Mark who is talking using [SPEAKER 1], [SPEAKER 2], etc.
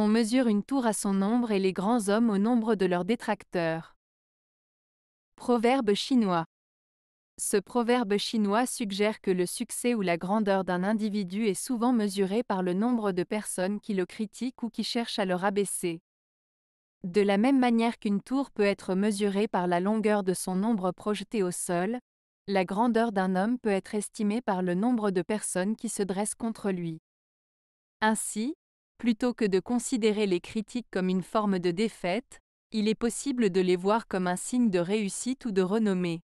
[SPEAKER 1] On mesure une tour à son nombre et les grands hommes au nombre de leurs détracteurs. Proverbe chinois. Ce proverbe chinois suggère que le succès ou la grandeur d'un individu est souvent mesuré par le nombre de personnes qui le critiquent ou qui cherchent à le rabaisser. De la même manière qu'une tour peut être mesurée par la longueur de son ombre projetée au sol, la grandeur d'un homme peut être estimée par le nombre de personnes qui se dressent contre lui. Ainsi, Plutôt que de considérer les critiques comme une forme de défaite, il est possible de les voir comme un signe de réussite ou de renommée.